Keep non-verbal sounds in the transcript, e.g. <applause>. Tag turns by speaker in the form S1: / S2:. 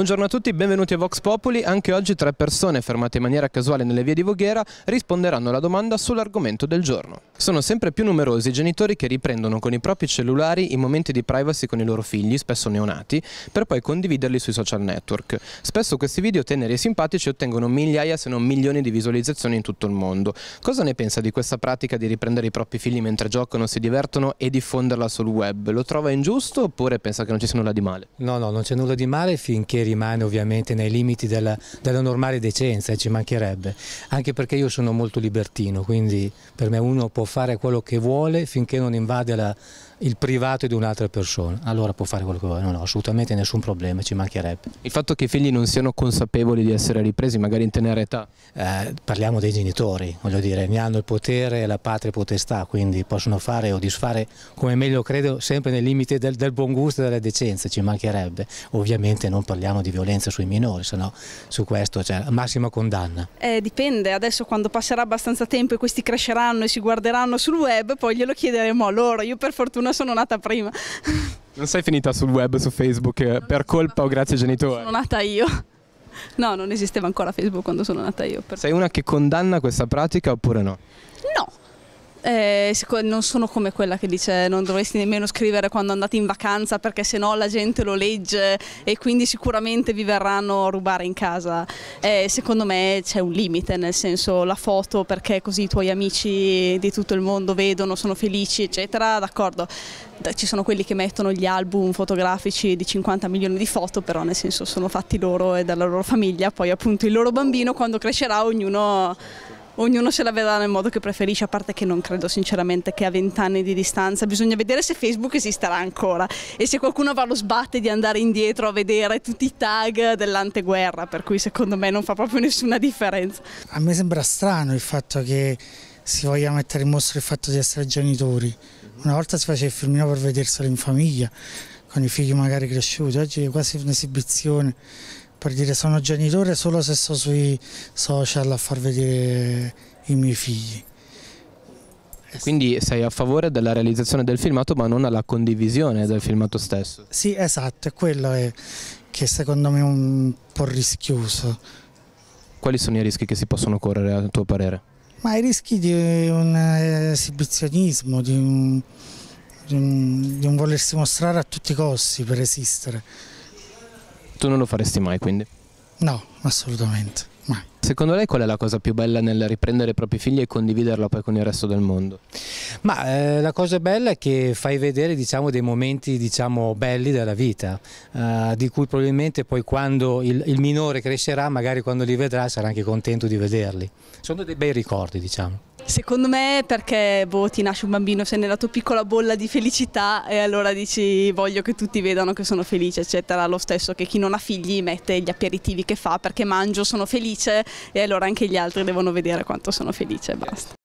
S1: Buongiorno a tutti, benvenuti a Vox Populi. Anche oggi tre persone fermate in maniera casuale nelle vie di Voghera risponderanno alla domanda sull'argomento del giorno. Sono sempre più numerosi i genitori che riprendono con i propri cellulari i momenti di privacy con i loro figli, spesso neonati, per poi condividerli sui social network. Spesso questi video teneri e simpatici ottengono migliaia se non milioni di visualizzazioni in tutto il mondo. Cosa ne pensa di questa pratica di riprendere i propri figli mentre giocano, si divertono e diffonderla sul web? Lo trova ingiusto oppure pensa che non ci sia nulla di male?
S2: No, no, non c'è nulla di male finché rimane ovviamente nei limiti della, della normale decenza, e eh, ci mancherebbe, anche perché io sono molto libertino, quindi per me uno può fare quello che vuole finché non invade la, il privato di un'altra persona, allora può fare quello che vuole, non ho assolutamente nessun problema, ci mancherebbe. Il fatto che i figli non siano consapevoli di essere ripresi magari in tenera età? Eh, parliamo dei genitori, voglio dire, ne hanno il potere e la patria potestà, quindi possono fare o disfare come meglio credo, sempre nel limite del, del buon gusto e della decenza, ci mancherebbe. Ovviamente non parliamo di violenza sui minori, se no su questo c'è la massima condanna.
S3: Eh, dipende, adesso quando passerà abbastanza tempo e questi cresceranno e si guarderanno sul web, poi glielo chiederemo a loro, io per fortuna non <laughs> sono nata prima.
S1: Non sei finita sul web, su Facebook, eh, non per colpa o grazie ai genitori? Sono
S3: nata io. No, non esisteva ancora Facebook quando sono nata io. Per...
S1: Sei una che condanna questa pratica oppure no?
S3: Eh, non sono come quella che dice non dovresti nemmeno scrivere quando andate in vacanza perché sennò la gente lo legge e quindi sicuramente vi verranno a rubare in casa. Eh, secondo me c'è un limite, nel senso la foto perché così i tuoi amici di tutto il mondo vedono, sono felici eccetera, d'accordo. Ci sono quelli che mettono gli album fotografici di 50 milioni di foto, però nel senso sono fatti loro e dalla loro famiglia, poi appunto il loro bambino quando crescerà ognuno ognuno se la vedrà nel modo che preferisce, a parte che non credo sinceramente che a vent'anni di distanza bisogna vedere se Facebook esisterà ancora e se qualcuno va allo sbatte di andare indietro a vedere tutti i tag dell'anteguerra, per cui secondo me non fa proprio nessuna differenza.
S4: A me sembra strano il fatto che si voglia mettere in mostra il fatto di essere genitori. Una volta si faceva il filmino per vederselo in famiglia, con i figli magari cresciuti, oggi è quasi un'esibizione per dire sono genitore solo se sto sui social a far vedere i miei figli.
S1: Quindi sei a favore della realizzazione del filmato ma non alla condivisione del filmato stesso?
S4: Sì, esatto, è quello che secondo me è un po' rischioso.
S1: Quali sono i rischi che si possono correre a tuo parere?
S4: Ma i rischi di un eh, esibizionismo, di un, di un, di un volersi mostrare a tutti i costi per esistere.
S1: Tu non lo faresti mai quindi?
S4: No, assolutamente, mai.
S1: Secondo lei qual è la cosa più bella nel riprendere
S2: i propri figli e condividerla poi con il resto del mondo? Ma eh, la cosa bella è che fai vedere diciamo, dei momenti diciamo, belli della vita, eh, di cui probabilmente poi quando il, il minore crescerà, magari quando li vedrà sarà anche contento di vederli. Sono dei bei ricordi, diciamo.
S3: Secondo me è perché boh, ti nasce un bambino, sei nella tua piccola bolla di felicità e allora dici voglio che tutti vedano che sono felice, eccetera. Lo stesso che chi non ha figli mette gli aperitivi che fa perché mangio, sono felice e allora anche gli altri devono vedere quanto sono felice e basta.